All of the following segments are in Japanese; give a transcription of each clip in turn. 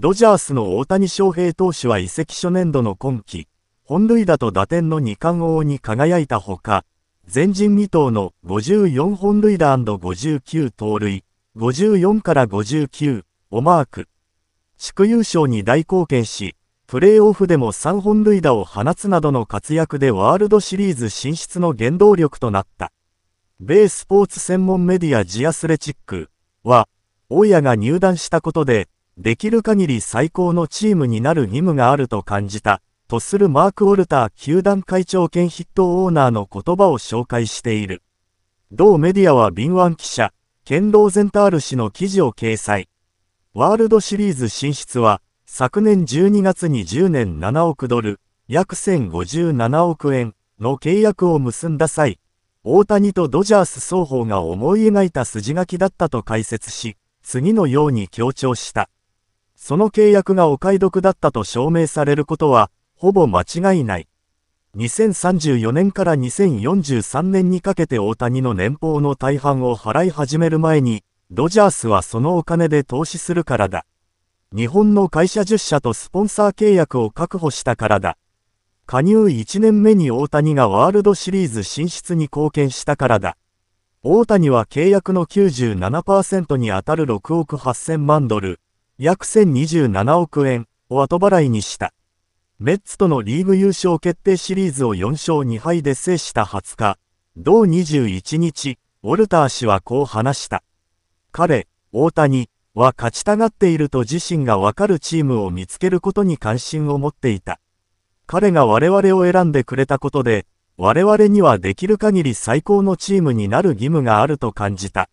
ドジャースの大谷翔平投手は移籍初年度の今季、本塁打と打点の2冠王に輝いたほか、前人未到の54本塁打 &59 盗塁、54から59をマーク。地区優勝に大貢献し、プレーオフでも3本塁打を放つなどの活躍でワールドシリーズ進出の原動力となった。米スポーツ専門メディアジアスレチックは、大家が入団したことで、できる限り最高のチームになる義務があると感じた、とするマーク・ウォルター球団会長兼筆頭オーナーの言葉を紹介している。同メディアは敏腕記者、ケン・ローゼンタール氏の記事を掲載。ワールドシリーズ進出は、昨年12月に10年7億ドル、約1057億円の契約を結んだ際、大谷とドジャース双方が思い描いた筋書きだったと解説し、次のように強調した。その契約がお買い得だったと証明されることは、ほぼ間違いない。2034年から2043年にかけて大谷の年俸の大半を払い始める前に、ドジャースはそのお金で投資するからだ。日本の会社10社とスポンサー契約を確保したからだ。加入1年目に大谷がワールドシリーズ進出に貢献したからだ。大谷は契約の97%にあたる6億8000万ドル、約1027億円を後払いにした。メッツとのリーグ優勝決定シリーズを4勝2敗で制した20日、同21日、ウォルター氏はこう話した。彼、大谷は勝ちたがっていると自身がわかるチームを見つけることに関心を持っていた。彼が我々を選んでくれたことで、我々にはできる限り最高のチームになる義務があると感じた。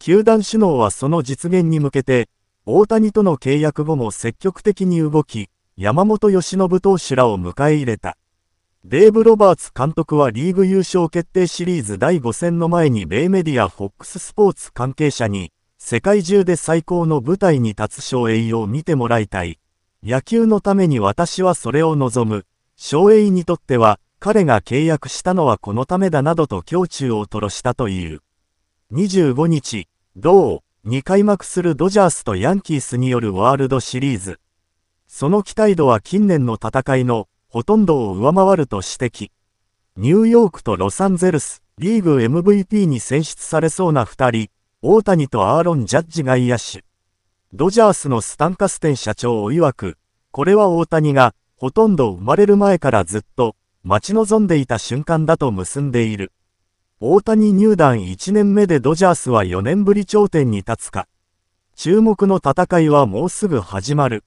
球団首脳はその実現に向けて、大谷との契約後も積極的に動き、山本由伸投手らを迎え入れた。デーブ・ロバーツ監督はリーグ優勝決定シリーズ第5戦の前に米メディア FOX ススポーツ関係者に、世界中で最高の舞台に立つ翔英を見てもらいたい。野球のために私はそれを望む。翔英にとっては、彼が契約したのはこのためだなどと胸中を吐露したという。25日、同2開幕するドジャースとヤンキースによるワールドシリーズ。その期待度は近年の戦いのほとんどを上回ると指摘。ニューヨークとロサンゼルス、リーグ MVP に選出されそうな2人、大谷とアーロン・ジャッジ外野手。ドジャースのスタンカステン社長を曰く、これは大谷がほとんど生まれる前からずっと待ち望んでいた瞬間だと結んでいる。大谷入団1年目でドジャースは4年ぶり頂点に立つか。注目の戦いはもうすぐ始まる。